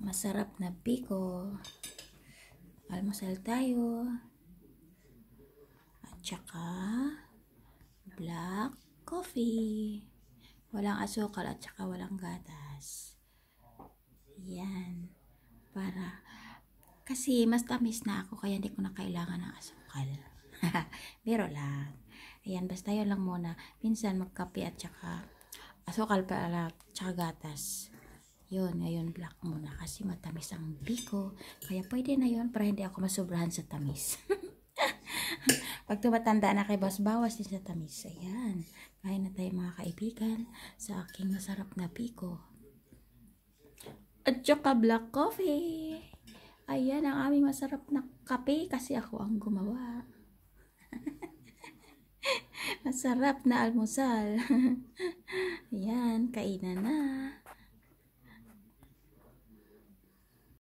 Masarap na piko. Almusal tayo. At saka black coffee. Walang asukal at saka walang gatas. Yan. Para kasi mas tamis na ako kaya hindi ko na kailangan ng asukal. Pero lang. Ayan, basta yun lang muna. Minsan magkape at saka asukal para tsaka gatas. Yun, ngayon black muna kasi matamis ang biko. Kaya pwede na yun para hindi ako masobrahan sa tamis. Pag tumatanda na kay Boss, bawas din sa tamis. Ayan. Kain na tayo mga kaibigan sa aking masarap na biko. At saka black coffee. Ayan ang aming masarap na kape kasi ako ang gumawa. Masarap na almusal. Ayan, kainan na.